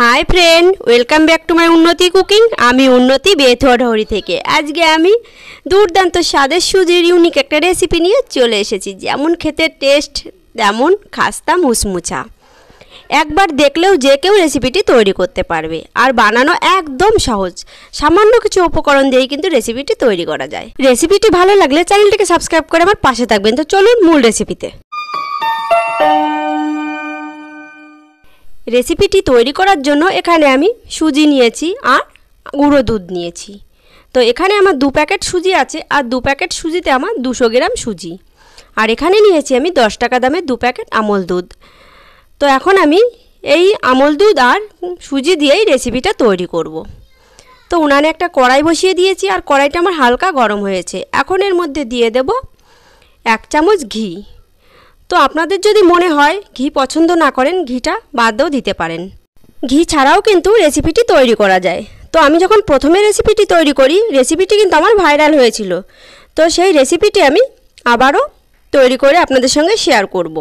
High friend welcome back to my Unnati cooking আমি উন্নতি বেথুয়াডহরি থেকে আজকে আমি দুর্দান্ত স্বাদের সুজির ইউনিক একটা রেসিপি নিয়ে চলে এসেছি যেমন খেতে টেস্ট তেমন খাস্তা মুসমুছা একবার দেখলেও যে কেউ রেসিপিটি তৈরি করতে পারবে আর বানানো একদম সহজ সামান্য কিছু উপকরণ দিয়েই কিন্তু রেসিপিটি তৈরি করা যায় রেসিপিটি ভালো লাগলে চ্যানেলটিকে সাবস্ক্রাইব করে আমার পাশে থাকবেন তো চলুন মূল রেসিপিতে রেসিপিটি তৈরি করার জন্য এখানে আমি সুজি নিয়েছি আর গুঁড়ো দুধ নিয়েছি তো এখানে আমার দু প্যাকেট সুজি আছে আর দু প্যাকেট সুজিতে আমার দুশো গ্রাম সুজি আর এখানে নিয়েছি আমি দশ টাকা দামের দু প্যাকেট আমল দুধ তো এখন আমি এই আমল দুধ আর সুজি দিয়েই রেসিপিটা তৈরি করব। তো উনানে একটা কড়াই বসিয়ে দিয়েছি আর কড়াইটা আমার হালকা গরম হয়েছে এখন এর মধ্যে দিয়ে দেব এক চামচ ঘি তো আপনাদের যদি মনে হয় ঘি পছন্দ না করেন ঘিটা বাদও দিতে পারেন ঘি ছাড়াও কিন্তু রেসিপিটি তৈরি করা যায় তো আমি যখন প্রথমে রেসিপিটি তৈরি করি রেসিপিটি কিন্তু আমার ভাইরাল হয়েছিল তো সেই রেসিপিটি আমি আবারও তৈরি করে আপনাদের সঙ্গে শেয়ার করব।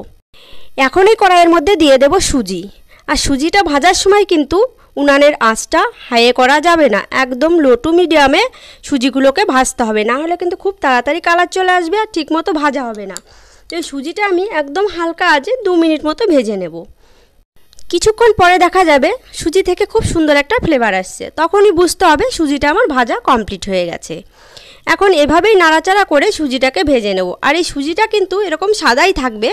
এখন এই কড়াইয়ের মধ্যে দিয়ে দেব সুজি আর সুজিটা ভাজার সময় কিন্তু উনানের আঁচটা হাইয়ে করা যাবে না একদম লো টু মিডিয়ামে সুজিগুলোকে ভাজতে হবে না হলে কিন্তু খুব তাড়াতাড়ি কালার চলে আসবে আর ঠিকমতো ভাজা হবে না তো সুজিটা আমি একদম হালকা আজে দু মিনিট মতো ভেজে নেব কিছুক্ষণ পরে দেখা যাবে সুজি থেকে খুব সুন্দর একটা ফ্লেভার আসছে তখনই বুঝতে হবে সুজিটা আমার ভাজা কমপ্লিট হয়ে গেছে এখন এভাবেই নাড়াচাড়া করে সুজিটাকে ভেজে নেব আর এই সুজিটা কিন্তু এরকম সাদাই থাকবে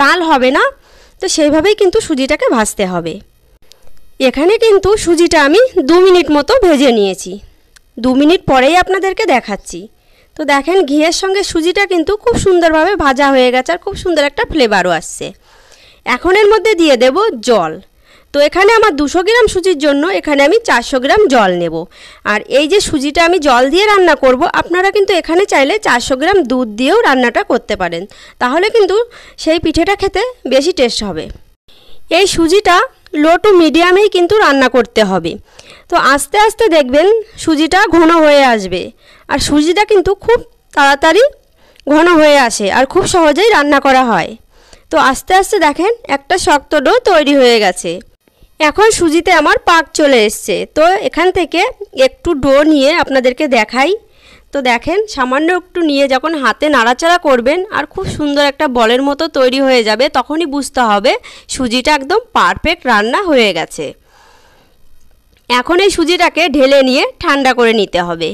লাল হবে না তো সেইভাবেই কিন্তু সুজিটাকে ভাজতে হবে এখানে কিন্তু সুজিটা আমি দু মিনিট মতো ভেজে নিয়েছি দু মিনিট পরেই আপনাদেরকে দেখাচ্ছি তো দেখেন ঘিয়ের সঙ্গে সুজিটা কিন্তু খুব সুন্দরভাবে ভাজা হয়ে গেছে আর খুব সুন্দর একটা ফ্লেভারও আসছে এখন এর মধ্যে দিয়ে দেব জল তো এখানে আমার দুশো গ্রাম সুজির জন্য এখানে আমি চারশো গ্রাম জল নেব আর এই যে সুজিটা আমি জল দিয়ে রান্না করব আপনারা কিন্তু এখানে চাইলে চারশো গ্রাম দুধ দিয়েও রান্নাটা করতে পারেন তাহলে কিন্তু সেই পিঠেটা খেতে বেশি টেস্ট হবে এই সুজিটা লো টু মিডিয়ামেই কিন্তু রান্না করতে হবে তো আস্তে আস্তে দেখবেন সুজিটা ঘন হয়ে আসবে আর সুজিটা কিন্তু খুব তাড়াতাড়ি ঘন হয়ে আসে আর খুব সহজেই রান্না করা হয় তো আস্তে আস্তে দেখেন একটা শক্ত ডো তৈরি হয়ে গেছে এখন সুজিতে আমার পাক চলে এসছে তো এখান থেকে একটু ডো নিয়ে আপনাদেরকে দেখাই তো দেখেন সামান্য একটু নিয়ে যখন হাতে নাড়াচাড়া করবেন আর খুব সুন্দর একটা বলের মতো তৈরি হয়ে যাবে তখনই বুঝতে হবে সুজিটা একদম পারফেক্ট রান্না হয়ে গেছে এখন এই সুজিটাকে ঢেলে নিয়ে ঠান্ডা করে নিতে হবে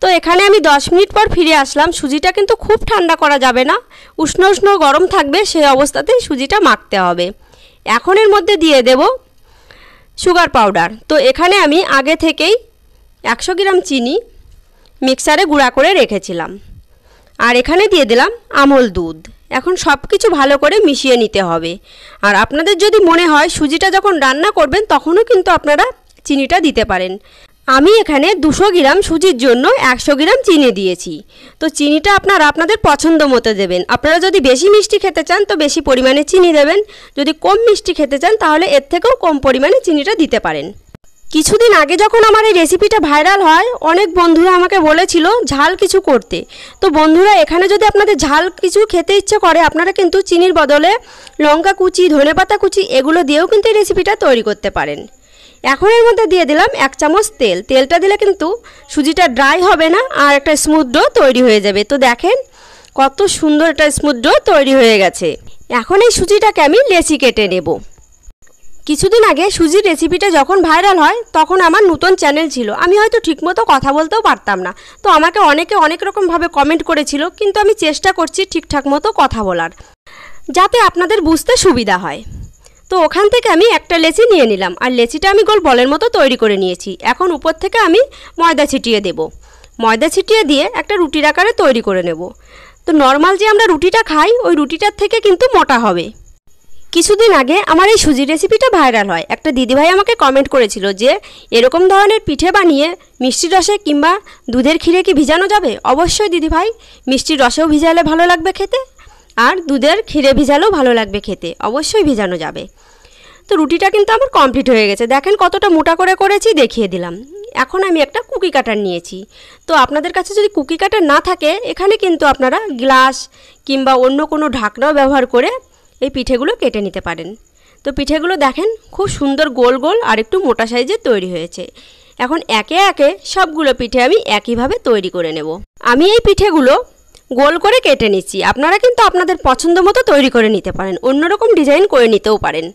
তো এখানে আমি 10 মিনিট পর ফিরে আসলাম সুজিটা কিন্তু খুব ঠান্ডা করা যাবে না উষ্ণ উষ্ণ গরম থাকবে সেই অবস্থাতেই সুজিটা মাখতে হবে এখন এর মধ্যে দিয়ে দেব সুগার পাউডার তো এখানে আমি আগে থেকেই একশো গ্রাম চিনি মিক্সারে গুঁড়া করে রেখেছিলাম আর এখানে দিয়ে দিলাম আমল দুধ এখন সব কিছু ভালো করে মিশিয়ে নিতে হবে আর আপনাদের যদি মনে হয় সুজিটা যখন রান্না করবেন তখনও কিন্তু আপনারা চিনিটা দিতে পারেন আমি এখানে দুশো গ্রাম সুজির জন্য একশো গ্রাম চিনি দিয়েছি তো চিনিটা আপনারা আপনাদের পছন্দ মতো দেবেন আপনারা যদি বেশি মিষ্টি খেতে চান তো বেশি পরিমাণে চিনি দেবেন যদি কম মিষ্টি খেতে চান তাহলে এর থেকেও কম পরিমাণে চিনিটা দিতে পারেন কিছুদিন আগে যখন আমার এই রেসিপিটা ভাইরাল হয় অনেক বন্ধুরা আমাকে বলেছিল ঝাল কিছু করতে তো বন্ধুরা এখানে যদি আপনাদের ঝাল কিছু খেতে ইচ্ছে করে আপনারা কিন্তু চিনির বদলে লঙ্কা কুচি ধনেপাতা কুচি এগুলো দিয়েও কিন্তু এই রেসিপিটা তৈরি করতে পারেন এখন এর মধ্যে দিয়ে দিলাম এক চামচ তেল তেলটা দিলে কিন্তু সুজিটা ড্রাই হবে না আর একটা স্মুথ ডো তৈরি হয়ে যাবে তো দেখেন কত সুন্দর একটা স্মুথ ডো তৈরি হয়ে গেছে এখন এই সুজিটাকে আমি লেচি কেটে নেবো কিছুদিন আগে সুজির রেসিপিটা যখন ভাইরাল হয় তখন আমার নতুন চ্যানেল ছিল আমি হয়তো ঠিকমতো কথা বলতেও পারতাম না তো আমাকে অনেকে অনেক রকমভাবে কমেন্ট করেছিল কিন্তু আমি চেষ্টা করছি ঠিকঠাক মতো কথা বলার যাতে আপনাদের বুঝতে সুবিধা হয় তো ওখান থেকে আমি একটা লেচি নিয়ে নিলাম আর লেচিটা আমি গোল বলের মতো তৈরি করে নিয়েছি এখন উপর থেকে আমি ময়দা ছিটিয়ে দেব ময়দা ছিটিয়ে দিয়ে একটা রুটির আকারে তৈরি করে নেব তো নর্মাল যে আমরা রুটিটা খাই ওই রুটিটার থেকে কিন্তু মোটা হবে কিছুদিন আগে আমার এই সুজি রেসিপিটা ভাইরাল হয় একটা দিদিভাই আমাকে কমেন্ট করেছিল যে এরকম ধরনের পিঠে বানিয়ে মিষ্টি রসে কিংবা দুধের ক্ষীরে কি ভিজানো যাবে অবশ্যই দিদিভাই মিষ্টির রসেও ভিজালে ভালো লাগবে খেতে আর দুধের ক্ষীরে ভিজালেও ভালো লাগবে খেতে অবশ্যই ভিজানো যাবে তো রুটিটা কিন্তু আমার কমপ্লিট হয়ে গেছে দেখেন কতটা মোটা করে করেছি দেখিয়ে দিলাম এখন আমি একটা কুকি কাটার নিয়েছি তো আপনাদের কাছে যদি কুকি কাটার না থাকে এখানে কিন্তু আপনারা গ্লাস কিংবা অন্য কোনো ঢাকনাও ব্যবহার করে এই পিঠেগুলো কেটে নিতে পারেন তো পিঠেগুলো দেখেন খুব সুন্দর গোল গোল আর একটু মোটা সাইজের তৈরি হয়েছে এখন একে একে সবগুলো পিঠে আমি একইভাবে তৈরি করে নেব আমি এই পিঠেগুলো গোল করে কেটে নিচ্ছি আপনারা কিন্তু আপনাদের পছন্দ মতো তৈরি করে নিতে পারেন অন্যরকম ডিজাইন করে নিতেও পারেন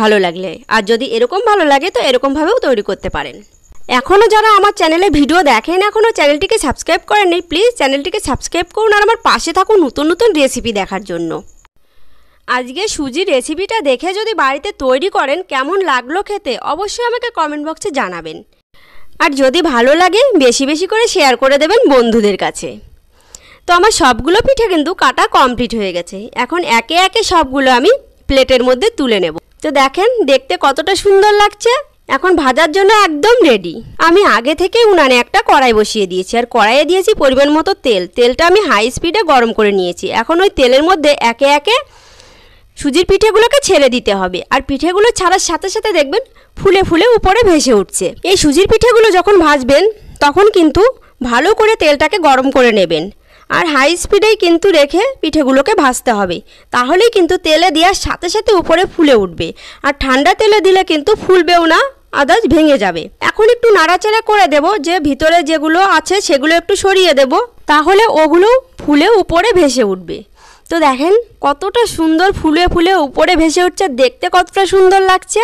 ভালো লাগলে আর যদি এরকম ভালো লাগে তো এরকমভাবেও তৈরি করতে পারেন এখনও যারা আমার চ্যানেলে ভিডিও দেখেন এখনও চ্যানেলটিকে সাবস্ক্রাইব করেনি প্লিজ চ্যানেলটিকে সাবস্ক্রাইব করুন আর আমার পাশে থাকুন নতুন নতুন রেসিপি দেখার জন্য আজকে সুজির রেসিপিটা দেখে যদি বাড়িতে তৈরি করেন কেমন লাগলো খেতে অবশ্যই আমাকে কমেন্ট বক্সে জানাবেন আর যদি ভালো লাগে বেশি বেশি করে শেয়ার করে দেবেন বন্ধুদের কাছে তো আমার সবগুলো পিঠে কিন্তু কাটা কমপ্লিট হয়ে গেছে এখন একে একে সবগুলো আমি প্লেটের মধ্যে তুলে নেব তো দেখেন দেখতে কতটা সুন্দর লাগছে এখন ভাজার জন্য একদম রেডি আমি আগে থেকে উনানে একটা কড়াই বসিয়ে দিয়েছি আর কড়াইয়ে দিয়েছি পরিমাণ মতো তেল তেলটা আমি হাই স্পিডে গরম করে নিয়েছি এখন ওই তেলের মধ্যে একে একে সুজির পিঠেগুলোকে ছেড়ে দিতে হবে আর পিঠেগুলো ছাড়ার সাথে সাথে দেখবেন ফুলে ফুলে উপরে ভেসে উঠছে এই সুজির পিঠেগুলো যখন ভাজবেন তখন কিন্তু ভালো করে তেলটাকে গরম করে নেবেন আর হাই স্পিডেই কিন্তু রেখে পিঠেগুলোকে ভাজতে হবে তাহলেই কিন্তু তেলে দেওয়ার সাথে সাথে উপরে ফুলে উঠবে আর ঠান্ডা তেলে দিলে কিন্তু ফুলবেও না আদাজ ভেঙে যাবে এখন একটু নাড়াচাড়া করে দেব যে ভিতরে যেগুলো আছে সেগুলো একটু সরিয়ে দেব তাহলে ওগুলো ফুলে উপরে ভেসে উঠবে তো দেখেন কতটা সুন্দর ফুলে ফুলে উপরে ভেসে উঠছে দেখতে কতটা সুন্দর লাগছে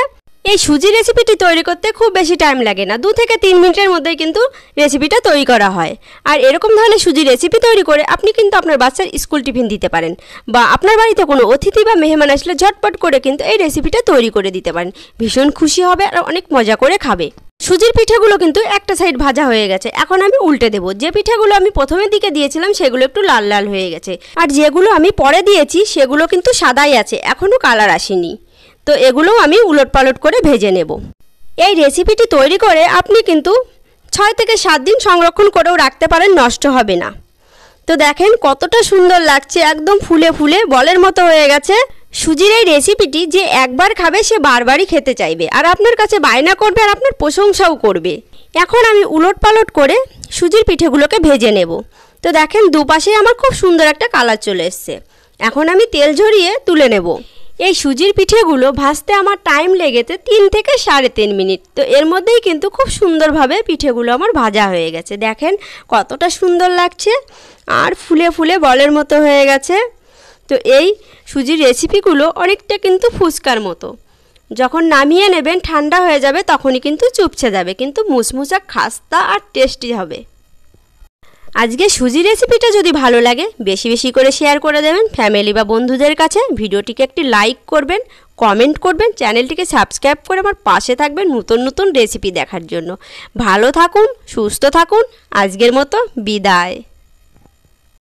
এই সুজি রেসিপিটি তৈরি করতে খুব বেশি টাইম লাগে না দু থেকে তিন মিনিটের মধ্যেই কিন্তু রেসিপিটা তৈরি করা হয় আর এরকম ধরনের সুজি রেসিপি তৈরি করে আপনি কিন্তু আপনার বাচ্চার স্কুল টিফিন দিতে পারেন বা আপনার বাড়িতে কোনো অতিথি বা মেহমান আসলে ঝটপট করে কিন্তু এই রেসিপিটা তৈরি করে দিতে পারেন ভীষণ খুশি হবে আর অনেক মজা করে খাবে সুজির পিঠেগুলো কিন্তু একটা সাইড ভাজা হয়ে গেছে এখন আমি উল্টে দেব যে পিঠেগুলো আমি প্রথমের দিকে দিয়েছিলাম সেগুলো একটু লাল লাল হয়ে গেছে আর যেগুলো আমি পরে দিয়েছি সেগুলো কিন্তু সাদাই আছে এখনও কালার আসেনি তো এগুলোও আমি উলট পালট করে ভেজে নেব এই রেসিপিটি তৈরি করে আপনি কিন্তু ছয় থেকে সাত দিন সংরক্ষণ করেও রাখতে পারেন নষ্ট হবে না তো দেখেন কতটা সুন্দর লাগছে একদম ফুলে ফুলে বলের মতো হয়ে গেছে সুজির এই রেসিপিটি যে একবার খাবে সে বারবারই খেতে চাইবে আর আপনার কাছে বায়না করবে আর আপনার প্রশংসাও করবে এখন আমি উলট পালট করে সুজির পিঠেগুলোকে ভেজে নেব তো দেখেন দুপাশে আমার খুব সুন্দর একটা কালার চলে এসছে এখন আমি তেল ঝরিয়ে তুলে নেব এই সুজির পিঠেগুলো ভাজতে আমার টাইম লেগেছে তিন থেকে সাড়ে তিন মিনিট তো এর মধ্যেই কিন্তু খুব সুন্দরভাবে পিঠেগুলো আমার ভাজা হয়ে গেছে দেখেন কতটা সুন্দর লাগছে আর ফুলে ফুলে বলের মতো হয়ে গেছে তো এই সুজির রেসিপিগুলো অনেকটা কিন্তু ফুচকার মতো যখন নামিয়ে নেবেন ঠান্ডা হয়ে যাবে তখনই কিন্তু চুপছে যাবে কিন্তু মুচমুচা খাস্তা আর টেস্টি হবে আজকে সুজি রেসিপিটা যদি ভালো লাগে বেশি বেশি করে শেয়ার করে দেবেন ফ্যামিলি বা বন্ধুদের কাছে ভিডিওটিকে একটি লাইক করবেন কমেন্ট করবেন চ্যানেলটিকে সাবস্ক্রাইব করে আমার পাশে থাকবেন নতুন নতুন রেসিপি দেখার জন্য ভালো থাকুন সুস্থ থাকুন আজকের মতো বিদায়